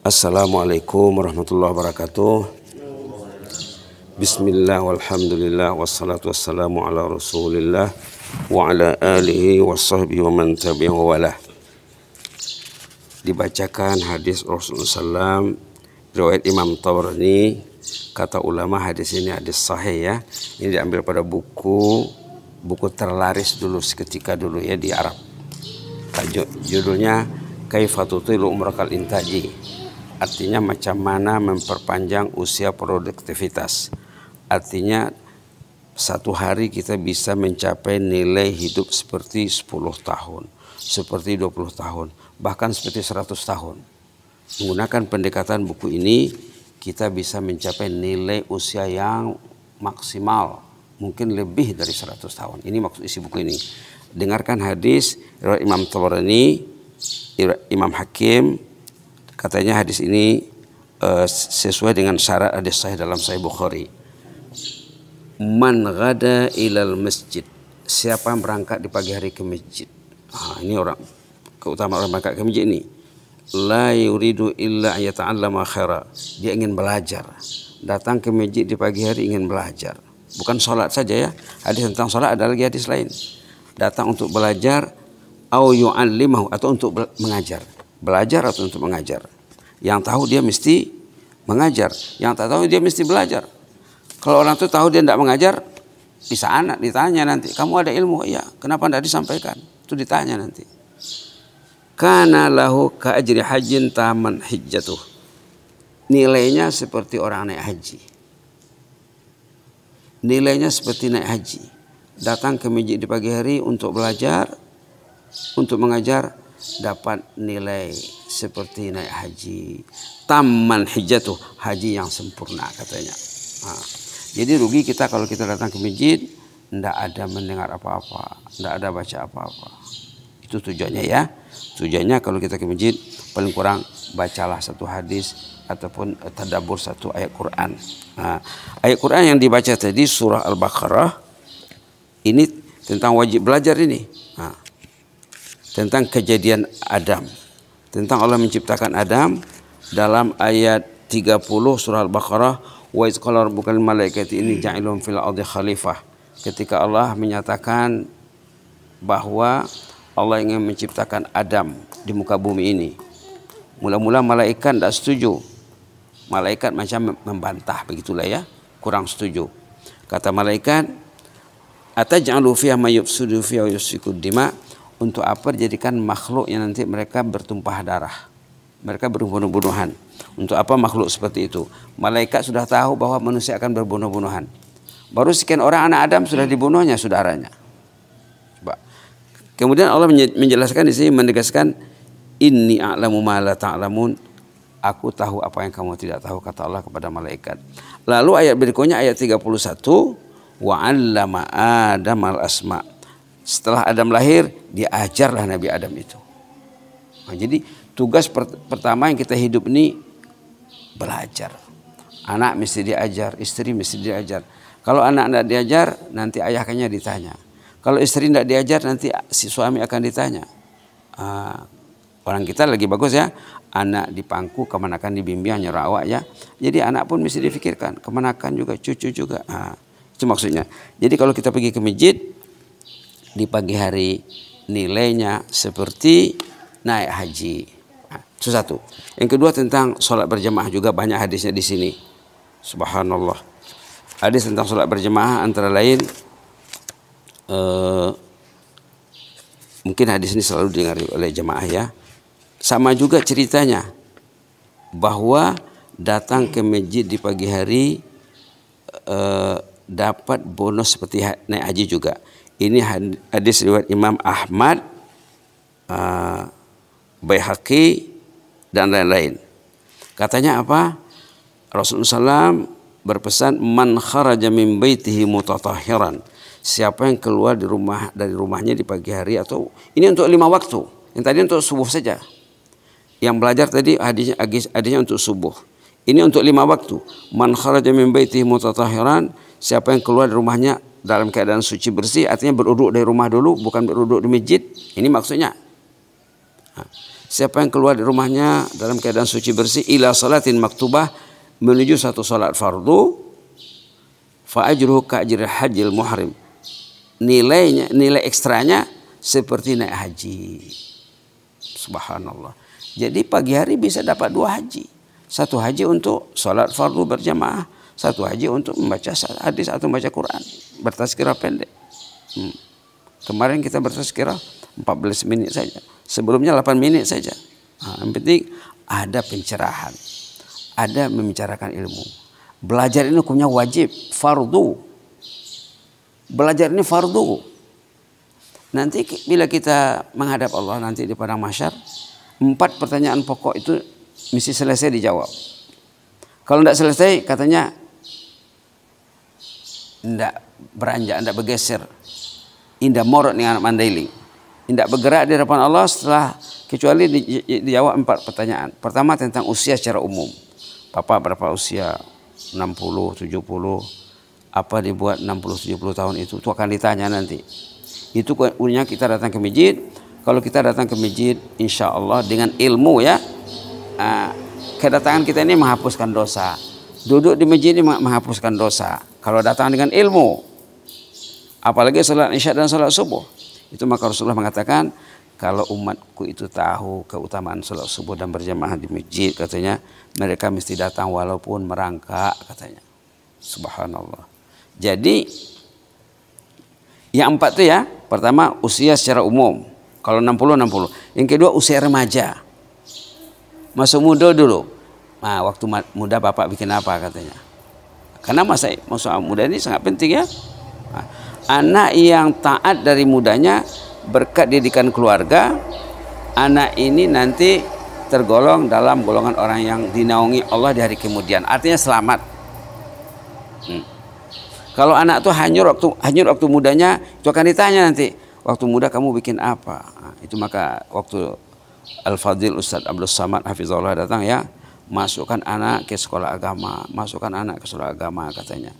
Assalamualaikum warahmatullahi wabarakatuh Bismillah walhamdulillah wassalatu wassalamu ala rasulillah wa ala alihi wa sahbihi wa man tabi'u walah Dibacakan hadis Rasulullah SAW riwayat Imam Tabrani kata ulama hadis ini hadis sahih ya ini diambil pada buku buku terlaris dulu seketika dulu ya di Arab Tajuk, judulnya ilu Umrakal Intaji artinya macam mana memperpanjang usia produktivitas artinya satu hari kita bisa mencapai nilai hidup seperti 10 tahun seperti 20 tahun bahkan seperti 100 tahun menggunakan pendekatan buku ini kita bisa mencapai nilai usia yang maksimal mungkin lebih dari 100 tahun ini maksud isi buku ini dengarkan hadis Imam Tabarani Imam Hakim Katanya hadis ini uh, sesuai dengan syarat hadis sahih dalam Sahih Bukhari. Man gada ilal masjid. Siapa yang berangkat di pagi hari ke masjid? Ah, ini orang keutamaan orang berangkat ke masjid ini. La yuridu illa yata'allama khaira. Dia ingin belajar. Datang ke masjid di pagi hari ingin belajar. Bukan sholat saja ya. Hadis tentang sholat ada lagi hadis lain. Datang untuk belajar au yu'allimahu atau untuk mengajar belajar atau untuk mengajar. Yang tahu dia mesti mengajar, yang tak tahu dia mesti belajar. Kalau orang itu tahu dia tidak mengajar, bisa anak ditanya nanti, kamu ada ilmu? Iya, kenapa tidak disampaikan? Itu ditanya nanti. Karena lahu ka'ajri hajin taman hijjatuh. Nilainya seperti orang naik haji. Nilainya seperti naik haji. Datang ke masjid di pagi hari untuk belajar, untuk mengajar, dapat nilai seperti naik haji taman tuh haji yang sempurna katanya nah, jadi rugi kita kalau kita datang ke masjid ndak ada mendengar apa-apa ndak ada baca apa-apa itu tujuannya ya tujuannya kalau kita ke masjid paling kurang bacalah satu hadis ataupun tadabur satu ayat Quran nah, ayat Quran yang dibaca tadi surah Al-Baqarah ini tentang wajib belajar ini tentang kejadian Adam. Tentang Allah menciptakan Adam dalam ayat 30 surah Al-Baqarah wa isqala rabbukal malaikati inni ja'ilun fil ardi khalifah. Ketika Allah menyatakan bahwa Allah ingin menciptakan Adam di muka bumi ini. Mula-mula malaikat tidak setuju. Malaikat macam membantah begitulah ya, kurang setuju. Kata malaikat, "Ataj'alu fiha may yufsidu fiha wa yusfiku dima'?" untuk apa dijadikan makhluk yang nanti mereka bertumpah darah mereka berbunuh-bunuhan untuk apa makhluk seperti itu malaikat sudah tahu bahwa manusia akan berbunuh-bunuhan baru sekian orang anak Adam sudah dibunuhnya saudaranya Coba. kemudian Allah menjelaskan di sini menegaskan ini a'lamu ma la ta'lamun aku tahu apa yang kamu tidak tahu kata Allah kepada malaikat. Lalu ayat berikutnya ayat 31 wa 'allama Adam al-asma setelah Adam lahir, diajarlah Nabi Adam itu. Nah, jadi tugas pertama yang kita hidup ini belajar. Anak mesti diajar, istri mesti diajar. Kalau anak tidak diajar, nanti ayahnya ditanya. Kalau istri tidak diajar, nanti si suami akan ditanya. Uh, orang kita lagi bagus ya, anak dipangku, pangku, kemanakan dibimbing nyerawak ya. Jadi anak pun mesti difikirkan, kemanakan juga, cucu juga. Uh, itu maksudnya. Jadi kalau kita pergi ke masjid, di pagi hari nilainya seperti naik haji. Nah, itu satu. Yang kedua tentang sholat berjamaah juga banyak hadisnya di sini. Subhanallah. Hadis tentang sholat berjamaah antara lain uh, mungkin hadis ini selalu dengar oleh jemaah ya. Sama juga ceritanya bahwa datang ke masjid di pagi hari uh, dapat bonus seperti naik haji juga. Ini hadis riwayat Imam Ahmad, uh, Baihaqi dan lain-lain. Katanya apa? Rasulullah SAW berpesan man kharaja min baitihi mutatahhiran. Siapa yang keluar di rumah dari rumahnya di pagi hari atau ini untuk lima waktu. Yang tadi untuk subuh saja. Yang belajar tadi hadisnya hadisnya untuk subuh. Ini untuk lima waktu. Man kharaja min baitihi mutatahhiran. Siapa yang keluar dari rumahnya dalam keadaan suci bersih artinya beruduk dari rumah dulu bukan beruduk di masjid ini maksudnya siapa yang keluar dari rumahnya dalam keadaan suci bersih ila salatin maktubah menuju satu salat fardu fa ajruhu ka ajri hajjil muhrim nilainya nilai ekstranya seperti naik haji subhanallah jadi pagi hari bisa dapat dua haji satu haji untuk salat fardu berjamaah satu haji untuk membaca hadis atau membaca Quran kira pendek hmm. kemarin kita bertazkirah 14 menit saja sebelumnya 8 menit saja nah, yang penting ada pencerahan ada membicarakan ilmu belajar ini hukumnya wajib fardu belajar ini fardu nanti bila kita menghadap Allah nanti di padang masyar, empat pertanyaan pokok itu mesti selesai dijawab kalau tidak selesai katanya tidak beranjak, tidak bergeser. Indah morot nih anak mandailing. Tidak bergerak di hadapan Allah setelah kecuali di, dijawab empat pertanyaan. Pertama tentang usia secara umum. Papa berapa usia? 60, 70. Apa dibuat 60, 70 tahun itu? Itu akan ditanya nanti. Itu punya kita datang ke masjid. Kalau kita datang ke masjid, insya Allah dengan ilmu ya. Ah, kedatangan kita ini menghapuskan dosa. Duduk di masjid ini menghapuskan dosa kalau datang dengan ilmu, apalagi sholat isya dan sholat subuh. Itu maka Rasulullah mengatakan, kalau umatku itu tahu keutamaan sholat subuh dan berjamaah di masjid, katanya mereka mesti datang walaupun merangkak, katanya. Subhanallah. Jadi yang empat itu ya, pertama usia secara umum. Kalau 60 60. Yang kedua usia remaja. Masuk muda dulu. Nah, waktu muda Bapak bikin apa katanya? Karena masa masa muda ini sangat penting ya. Anak yang taat dari mudanya berkat didikan keluarga, anak ini nanti tergolong dalam golongan orang yang dinaungi Allah di hari kemudian. Artinya selamat. Hmm. Kalau anak tuh hanyur waktu hanyur waktu mudanya itu akan ditanya nanti waktu muda kamu bikin apa? Nah, itu maka waktu Al Fadil Ustadz Abdul Samad Hafizullah datang ya masukkan anak ke sekolah agama, masukkan anak ke sekolah agama katanya.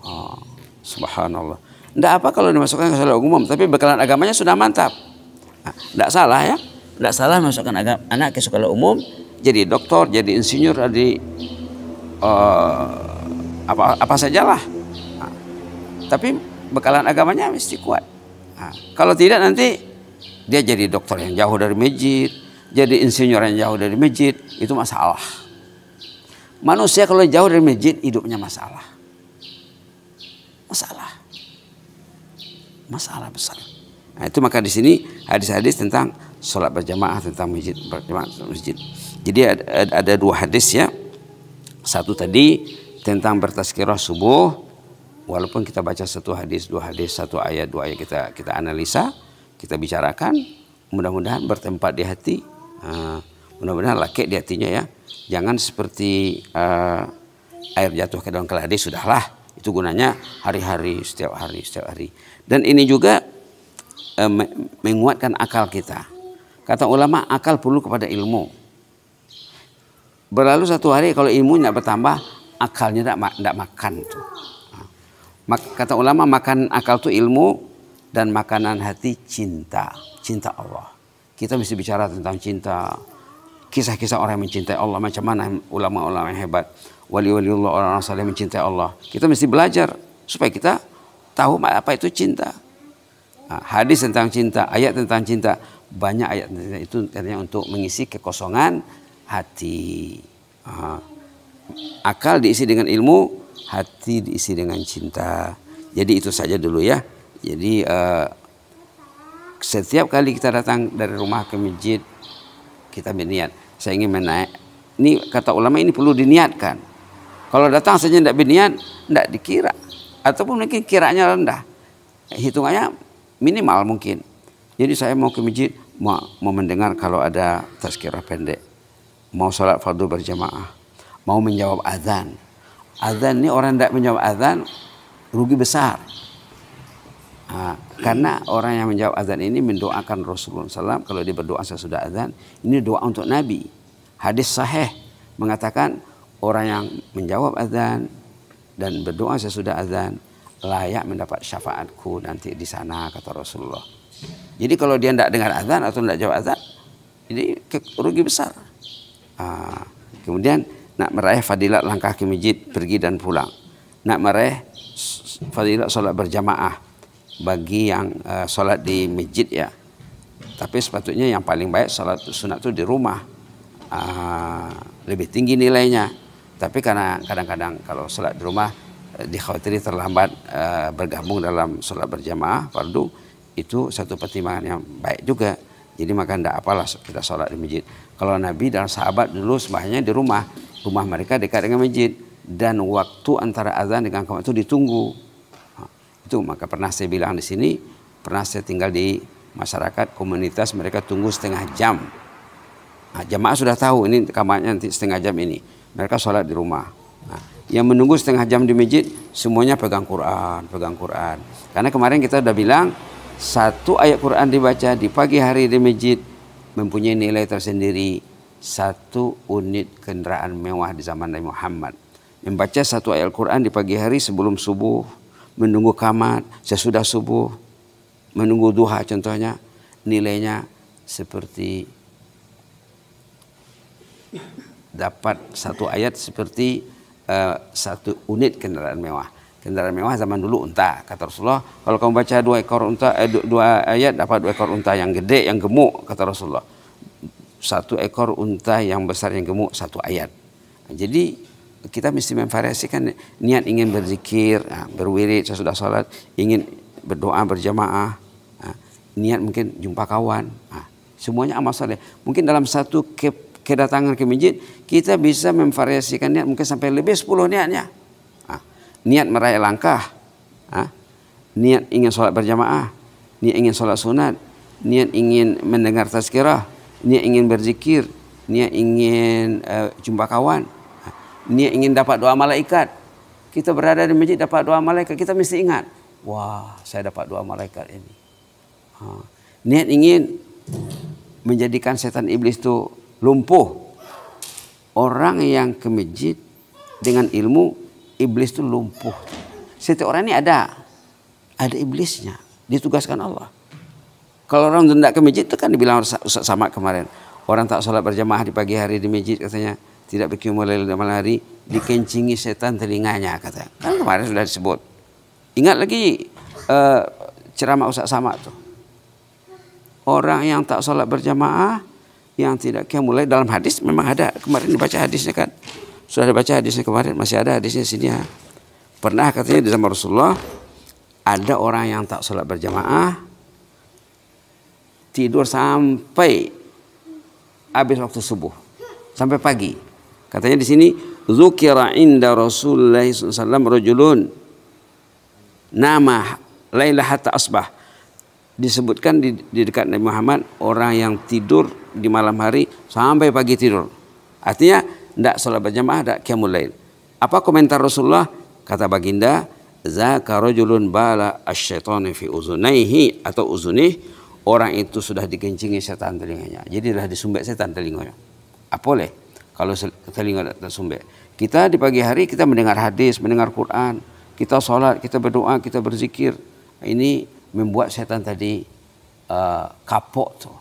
Oh, subhanallah. Tidak apa kalau dimasukkan ke sekolah umum, tapi bekalan agamanya sudah mantap. Tidak nah, salah ya, tidak salah masukkan agama, anak ke sekolah umum, jadi dokter, jadi insinyur, jadi uh, apa apa sajalah. Nah, tapi bekalan agamanya mesti kuat. Nah, kalau tidak nanti dia jadi dokter yang jauh dari masjid, jadi insinyur yang jauh dari masjid, itu masalah. Manusia kalau jauh dari masjid hidupnya masalah. Masalah. Masalah besar. Nah, itu maka di sini hadis-hadis tentang sholat berjamaah tentang masjid berjamaah masjid. Jadi ada, ada dua hadis ya. Satu tadi tentang bertazkirah subuh walaupun kita baca satu hadis, dua hadis, satu ayat, dua ayat kita kita analisa, kita bicarakan, mudah-mudahan bertempat di hati. Uh, benar-benar laki di hatinya ya jangan seperti uh, air jatuh ke dalam keladi sudahlah itu gunanya hari-hari setiap hari setiap hari dan ini juga uh, menguatkan akal kita kata ulama akal perlu kepada ilmu berlalu satu hari kalau ilmu tidak bertambah akalnya tidak tidak makan tuh kata ulama makan akal itu ilmu dan makanan hati cinta cinta Allah kita mesti bicara tentang cinta kisah-kisah orang yang mencintai Allah macam mana ulama-ulama yang hebat wali wali Allah orang-orang saleh mencintai Allah kita mesti belajar supaya kita tahu apa itu cinta ah, hadis tentang cinta ayat tentang cinta banyak ayat itu katanya untuk mengisi kekosongan hati ah, akal diisi dengan ilmu hati diisi dengan cinta jadi itu saja dulu ya jadi ah, setiap kali kita datang dari rumah ke masjid kita berniat saya ingin menaik ini kata ulama ini perlu diniatkan kalau datang saja tidak berniat tidak dikira ataupun mungkin kiranya rendah hitungannya minimal mungkin jadi saya mau ke masjid mau, mau mendengar kalau ada tazkirah pendek mau sholat fardu berjamaah mau menjawab azan azan ini orang tidak menjawab azan rugi besar karena orang yang menjawab azan ini mendoakan Rasulullah SAW. Kalau dia berdoa sesudah azan, ini doa untuk Nabi. Hadis sahih mengatakan orang yang menjawab azan dan berdoa sesudah azan layak mendapat syafaatku nanti di sana kata Rasulullah. Jadi kalau dia tidak dengar azan atau tidak jawab azan, ini rugi besar. kemudian nak meraih fadilat langkah ke masjid pergi dan pulang. Nak meraih fadilat sholat berjamaah bagi yang uh, eh, sholat di masjid ya. Tapi sepatutnya yang paling baik sholat sunat itu di rumah. Uh, lebih tinggi nilainya. Tapi karena kadang-kadang kalau sholat di rumah uh, dikhawatiri terlambat uh, bergabung dalam sholat berjamaah fardu itu satu pertimbangan yang baik juga. Jadi maka tidak apalah kita sholat di masjid. Kalau Nabi dan sahabat dulu sembahnya di rumah, rumah mereka dekat dengan masjid dan waktu antara azan dengan kamar itu ditunggu itu maka pernah saya bilang di sini pernah saya tinggal di masyarakat komunitas mereka tunggu setengah jam nah, jamaah sudah tahu ini kamarnya nanti setengah jam ini mereka sholat di rumah nah, yang menunggu setengah jam di masjid semuanya pegang Quran pegang Quran karena kemarin kita sudah bilang satu ayat Quran dibaca di pagi hari di masjid mempunyai nilai tersendiri satu unit kendaraan mewah di zaman Nabi Muhammad membaca satu ayat quran di pagi hari sebelum subuh menunggu kamat sesudah subuh, menunggu duha contohnya, nilainya seperti dapat satu ayat seperti uh, satu unit kendaraan mewah. Kendaraan mewah zaman dulu unta. Kata Rasulullah, kalau kamu baca dua ekor unta, eh, dua ayat dapat dua ekor unta yang gede, yang gemuk. Kata Rasulullah, satu ekor unta yang besar yang gemuk satu ayat. Jadi kita mesti memvariasikan niat ingin berzikir, ah, berwirid sesudah sholat, ingin berdoa berjamaah, ah, niat mungkin jumpa kawan, ah, semuanya amal soleh. Mungkin dalam satu kedatangan ke masjid kita bisa memvariasikan niat mungkin sampai lebih 10 niatnya. Niat meraih langkah, niat ingin sholat berjamaah, niat ingin sholat sunat, niat ingin mendengar tazkirah, niat ingin berzikir, niat ingin eh, jumpa kawan, niat ingin dapat doa malaikat. Kita berada di masjid dapat doa malaikat, kita mesti ingat. Wah, saya dapat doa malaikat ini. Ha. Niat ingin menjadikan setan iblis itu lumpuh. Orang yang ke masjid dengan ilmu, iblis itu lumpuh. Setiap orang ini ada. Ada iblisnya. Ditugaskan Allah. Kalau orang tidak ke masjid itu kan dibilang Ustaz sama kemarin. Orang tak sholat berjamaah di pagi hari di masjid katanya tidak bikin mulai dan malam hari dikencingi setan telinganya kata kan kemarin sudah disebut ingat lagi uh, ceramah Ustaz sama tuh orang yang tak sholat berjamaah yang tidak kiam mulai dalam hadis memang ada kemarin dibaca hadisnya kan sudah dibaca hadisnya kemarin masih ada hadisnya sini ya pernah katanya di zaman Rasulullah ada orang yang tak sholat berjamaah tidur sampai habis waktu subuh sampai pagi Katanya di sini zukira inda Rasulullah SAW rojulun nama Lailah hatta asbah disebutkan di, di dekat Nabi Muhammad orang yang tidur di malam hari sampai pagi tidur. Artinya tidak sholat berjamaah, tidak kiamul lail. Apa komentar Rasulullah? Kata baginda, Zaka rajulun bala asyaitani fi uzunaihi atau uzunih orang itu sudah dikencingi setan telinganya. Jadilah disumbak setan telinganya. Apa ah, boleh? kalau telinga tersumbat. Kita di pagi hari kita mendengar hadis, mendengar Quran, kita sholat, kita berdoa, kita berzikir. Ini membuat setan tadi uh, kapok tuh.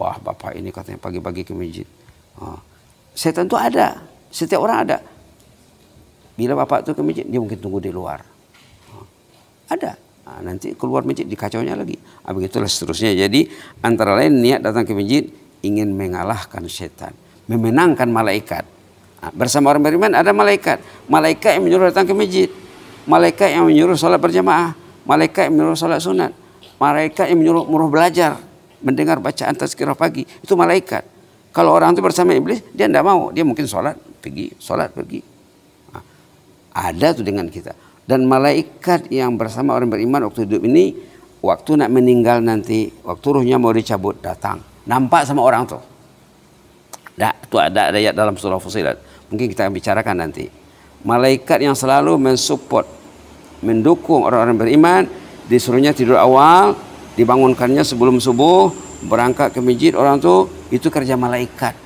Wah bapak ini katanya pagi-pagi ke masjid. Uh, setan tuh ada, setiap orang ada. Bila bapak tuh ke masjid, dia mungkin tunggu di luar. Uh, ada, Nah, nanti keluar masjid dikacaunya lagi. Ah, itulah seterusnya. Jadi antara lain niat datang ke masjid ingin mengalahkan setan memenangkan malaikat. Nah, bersama orang beriman ada malaikat. Malaikat yang menyuruh datang ke masjid. Malaikat yang menyuruh sholat berjamaah. Malaikat yang menyuruh sholat sunat. Malaikat yang menyuruh, muruh belajar. Mendengar bacaan tazkirah pagi. Itu malaikat. Kalau orang itu bersama iblis, dia tidak mau. Dia mungkin sholat, pergi. Sholat, pergi. Nah, ada tuh dengan kita. Dan malaikat yang bersama orang beriman waktu hidup ini, waktu nak meninggal nanti, waktu ruhnya mau dicabut, datang. Nampak sama orang tuh. Nah, itu ada ayat dalam surah Fusilat. Mungkin kita akan bicarakan nanti. Malaikat yang selalu mensupport, mendukung orang-orang beriman, disuruhnya tidur awal, dibangunkannya sebelum subuh, berangkat ke masjid orang tuh itu kerja malaikat.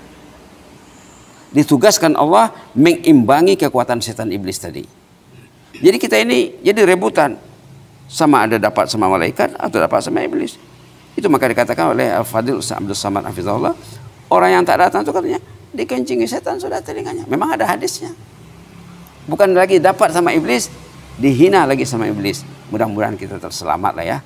Ditugaskan Allah mengimbangi kekuatan setan iblis tadi. Jadi kita ini jadi rebutan. Sama ada dapat sama malaikat atau dapat sama iblis. Itu maka dikatakan oleh Al-Fadil Abdul Samad Hafizahullah Orang yang tak datang itu katanya dikencingi setan sudah telinganya. Memang ada hadisnya. Bukan lagi dapat sama iblis, dihina lagi sama iblis. Mudah-mudahan kita terselamat lah ya.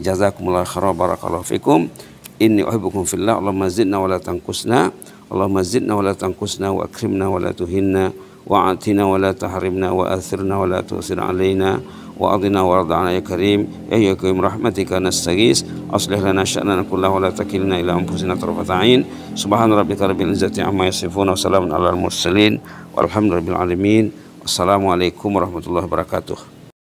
Jazakumullah khairan barakallahu fikum. Inni uhibbukum fillah. Allahumma zidna wa la tanqusna. Allahumma zidna wa la tanqusna wa akrimna wa la tuhinna wa atina wa la tahrimna wa athirna wa la tusir alaina. وأضنا وارض عنا آية يا كريم يا كريم رحمتك نستغيث أصلح لنا شأننا كله ولا تكلنا إلى أنفسنا طرفة عين سبحان ربك رب العزة عما يصفون وسلام على المرسلين والحمد لله رب العالمين السلام عليكم ورحمة الله وبركاته